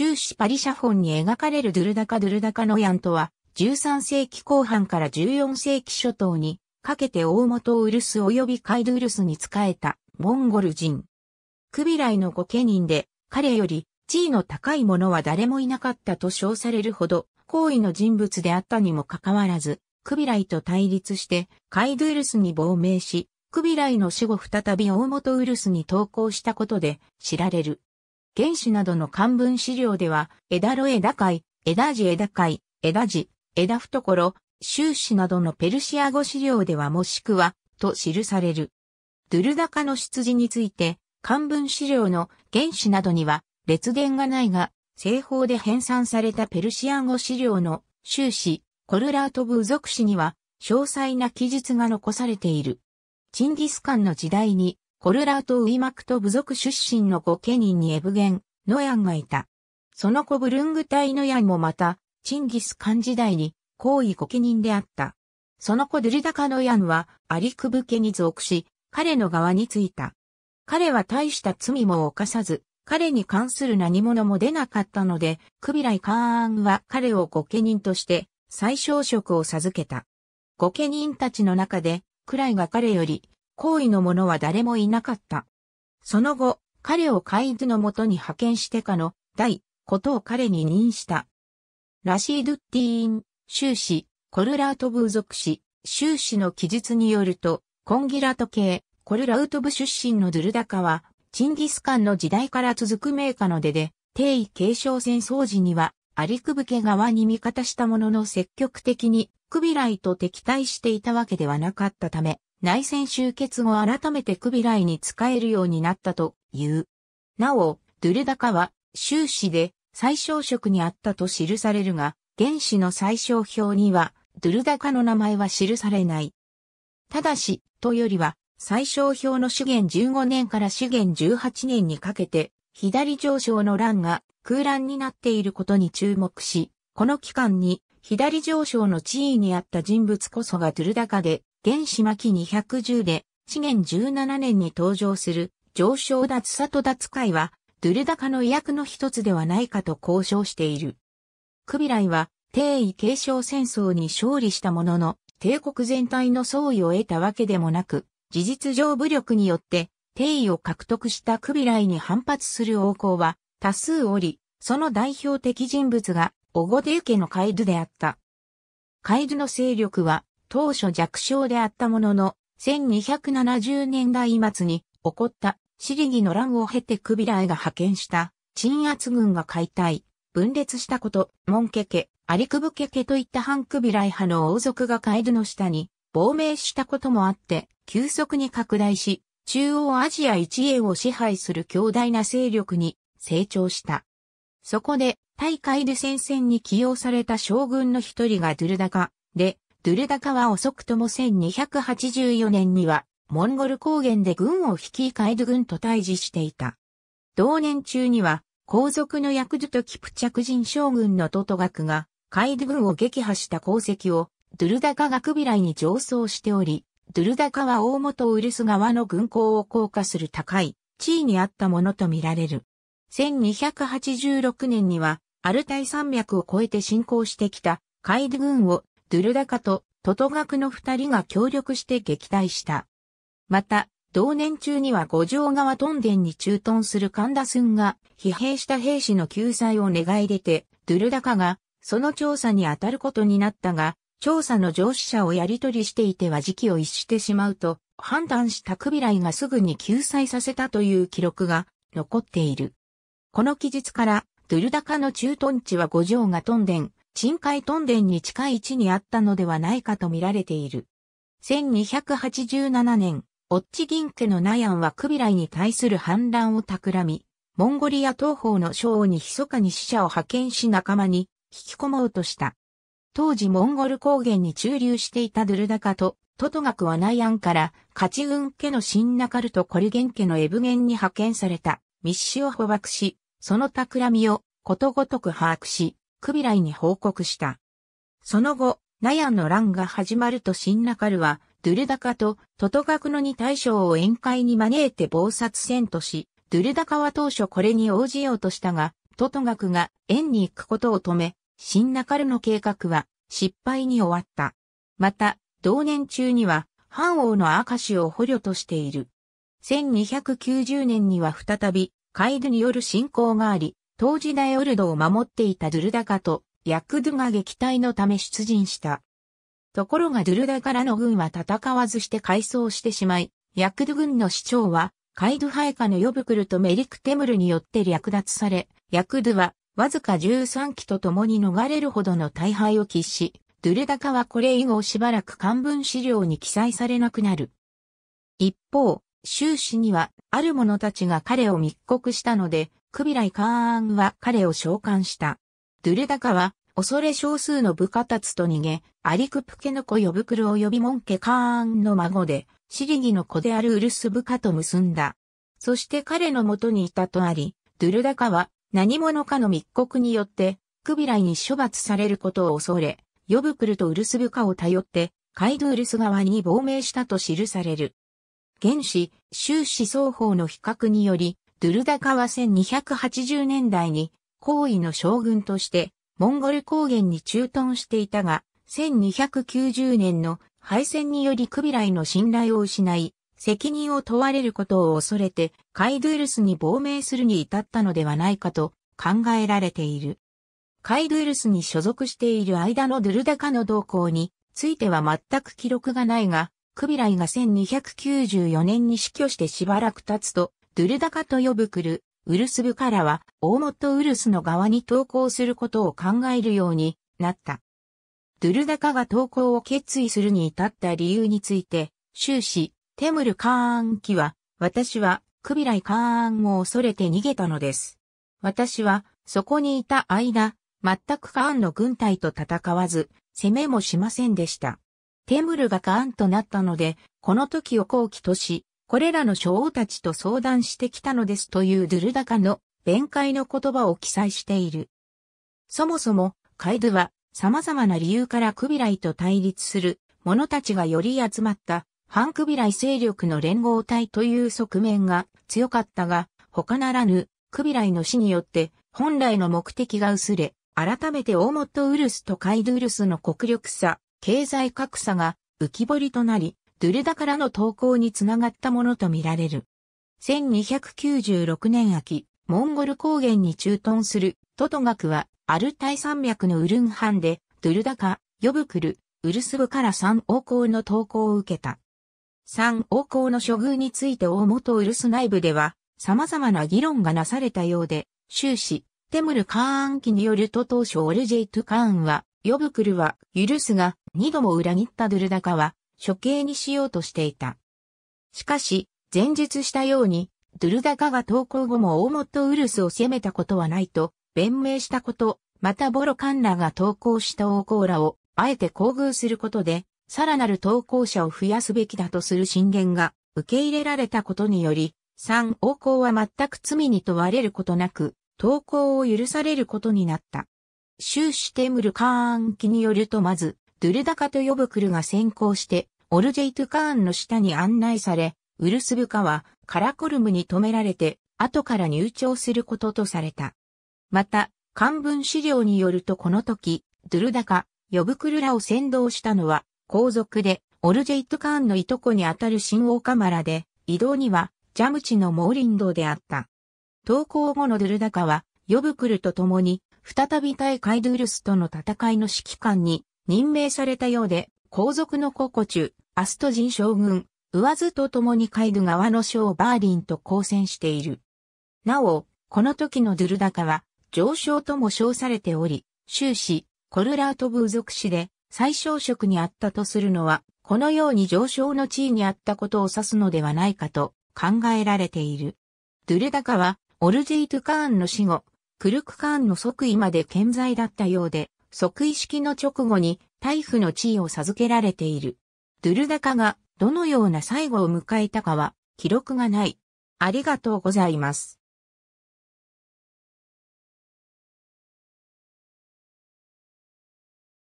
終始パリ社本に描かれるドゥルダカ・ドゥルダカのヤンとは、13世紀後半から14世紀初頭に、かけて大元ウルス及びカイドゥルスに仕えた、モンゴル人。クビライの御家人で、彼より、地位の高い者は誰もいなかったと称されるほど、好意の人物であったにもかかわらず、クビライと対立して、カイドゥルスに亡命し、クビライの死後再び大元ウルスに投降したことで知られる。原子などの漢文資料では、枝路枝海、枝地枝海、枝地、枝懐、終始などのペルシア語資料ではもしくは、と記される。ドゥルダカの出自について、漢文資料の原子などには列伝がないが、製方で編纂されたペルシア語資料の終始、コルラート部族史には詳細な記述が残されている。チンギスカンの時代にコルラート・ウィマクト部族出身の御家人にエブゲン、ノヤンがいた。その子ブルング隊ノヤンもまた、チンギス・カン時代に、皇位御家人であった。その子ドゥルダカノヤンは、アリクブ家に属し、彼の側についた。彼は大した罪も犯さず、彼に関する何者も出なかったので、クビライ・カーンは彼を御家人として、最小職を授けた。御家人たちの中で、クライが彼より行為の者は誰もいなかった。その後、彼をカイドのもとに派遣してかの、大、ことを彼に任した。ラシードゥッティーン、修士、コルラート部属氏、修士の記述によると、コンギラト系、コルラウト部出身のドゥルダカは、チンギスカンの時代から続く名家の出で、帝位継承戦争時には、アリクブ家側に味方したものの積極的に、クビライと敵対していたわけではなかったため、内戦終結後改めてクビライに使えるようになったという。なお、ドゥルダカは、終始で最小職にあったと記されるが、原始の最小表には、ドゥルダカの名前は記されない。ただし、とよりは、最小表の主元15年から主元18年にかけて、左上昇の欄が空欄になっていることに注目し、この期間に左上昇の地位にあった人物こそがドゥルダカで、原始巻210で、資源17年に登場する上昇脱里脱会は、ドゥルダカの威訳の一つではないかと交渉している。クビライは、帝位継承戦争に勝利したものの、帝国全体の総意を得たわけでもなく、事実上武力によって帝位を獲得したクビライに反発する王侯は多数おり、その代表的人物がオゴデウ家のカイドゥであった。カイドゥの勢力は当初弱小であったものの、1270年代末に起こったシリギの乱を経てクビライが派遣した鎮圧軍が解体、分裂したこと、モンケケ、アリクブケケといった反クビライ派の王族がカエルの下に亡命したこともあって、急速に拡大し、中央アジア一円を支配する強大な勢力に成長した。そこで、大会で戦線に起用された将軍の一人がドゥルダカで、ドゥルダカは遅くとも1284年には、モンゴル高原で軍を率いカイド軍と対峙していた。同年中には、皇族のヤクズとキプチャク人将軍のトトガクが、カイド軍を撃破した功績を、ドゥルダカがクビライに上奏しており、ドゥルダカは大元ウルス側の軍港を降下する高い地位にあったものとみられる。1286年には、アルタイ山脈を越えて侵攻してきたカイド軍をドゥルダカとトトガクの二人が協力して撃退した。また、同年中には五条川トンデンに駐屯する神田駿が疲弊した兵士の救済を願い出て、ドゥルダカがその調査に当たることになったが、調査の上司者をやり取りしていては時期を逸してしまうと判断したクビライがすぐに救済させたという記録が残っている。この記述から、ドゥルダカの駐屯地は五条がトンデン、深海トンデンに近い位置にあったのではないかと見られている。1287年、オッチ銀家のナヤンはクビライに対する反乱を企み、モンゴリア東方の将に密かに死者を派遣し仲間に引き込もうとした。当時モンゴル高原に駐留していたドゥルダカとトトガクはナヤンからカチウン家のシンナカルとコリゲン家のエブゲンに派遣された密使を捕獲し、その企みをことごとく把握し、クビライに報告した。その後、ナヤンの乱が始まるとシンナカルは、ドゥルダカとトトガクノ二大将を宴会に招いて謀殺戦とし、ドゥルダカは当初これに応じようとしたが、トトガクが縁に行くことを止め、シンナカルの計画は失敗に終わった。また、同年中には、藩王の証を捕虜としている。1290年には再び、カイドによる侵攻があり、当時ダヨオルドを守っていたドゥルダカとヤクドゥが撃退のため出陣した。ところがドゥルダからの軍は戦わずして改装してしまい、ヤクドゥ軍の市長はカイドゥハエカのヨブクルとメリクテムルによって略奪され、ヤクドゥはわずか13機と共に逃れるほどの大敗を喫し、ドゥルダカはこれ以後しばらく漢文資料に記載されなくなる。一方、終始には、ある者たちが彼を密告したので、クビライ・カーンは彼を召喚した。ドゥルダカは、恐れ少数の部下たちと逃げ、アリクプケノコ・ヨブクル及びモンケ・カーンの孫で、シリギの子であるウルス部下と結んだ。そして彼の元にいたとあり、ドゥルダカは何者かの密告によって、クビライに処罰されることを恐れ、ヨブクルとウルス部下を頼って、カイドゥルス側に亡命したと記される。原子、終始双方の比較により、ドゥルダカは1280年代に、高位の将軍として、モンゴル高原に駐屯していたが、1290年の敗戦によりクビライの信頼を失い、責任を問われることを恐れて、カイドゥルスに亡命するに至ったのではないかと考えられている。カイドゥルスに所属している間のドゥルダカの動向については全く記録がないが、クビライが1294年に死去してしばらく経つと、ドゥルダカと呼ぶクル、ウルス部からは、大元ウルスの側に投降することを考えるようになった。ドゥルダカが投降を決意するに至った理由について、終始、テムル・カーン期は、私は、クビライ・カーンを恐れて逃げたのです。私は、そこにいた間、全くカーンの軍隊と戦わず、攻めもしませんでした。テムルがカーンとなったので、この時を後期とし、これらの諸王たちと相談してきたのですというドゥルダカの弁解の言葉を記載している。そもそも、カイドゥは様々な理由からクビライと対立する者たちがより集まった反クビライ勢力の連合体という側面が強かったが、他ならぬクビライの死によって本来の目的が薄れ、改めて大トウルスとカイドゥルスの国力差経済格差が浮き彫りとなり、ドゥルダからの投稿につながったものとみられる。1296年秋、モンゴル高原に駐屯するトトガクは、アルタイ山脈のウルンハンで、ドゥルダカ、ヨブクル、ウルスブから三王侯の投稿を受けた。三王侯の処遇について大元ウルス内部では、様々な議論がなされたようで、終始、テムル・カーン期によると当初オルジェイト・カーンは、ヨブクルは許すが二度も裏切ったドゥルダカは処刑にしようとしていた。しかし、前述したように、ドゥルダカが投降後も大元ウルスを攻めたことはないと弁明したこと、またボロカンラが投降した王コーラをあえて厚遇することで、さらなる投降者を増やすべきだとする進言が受け入れられたことにより、三王侯は全く罪に問われることなく、投降を許されることになった。シューシュテムル・カーン記によるとまず、ドゥルダカとヨブクルが先行して、オルジェイト・カーンの下に案内され、ウルスブカはカラコルムに止められて、後から入庁することとされた。また、漢文資料によるとこの時、ドゥルダカ、ヨブクルらを先導したのは、皇族で、オルジェイト・カーンのいとこにあたる新王カマラで、移動には、ジャムチのモーリンドであった。投稿後のドゥルダカは、ヨブクルと共に、再び対カイドゥルスとの戦いの指揮官に任命されたようで、皇族の国コ中、アスト人将軍、上津と共にカイドゥ側の将バーリンと交戦している。なお、この時のドゥルダカは、上将とも称されており、終始、コルラート部属氏で、最小職にあったとするのは、このように上昇の地位にあったことを指すのではないかと考えられている。ドゥルダカは、オルジートカーンの死後、クルクカーンの即位まで健在だったようで、即位式の直後に大夫の地位を授けられている。ドゥルダカがどのような最後を迎えたかは記録がない。ありがとうございます。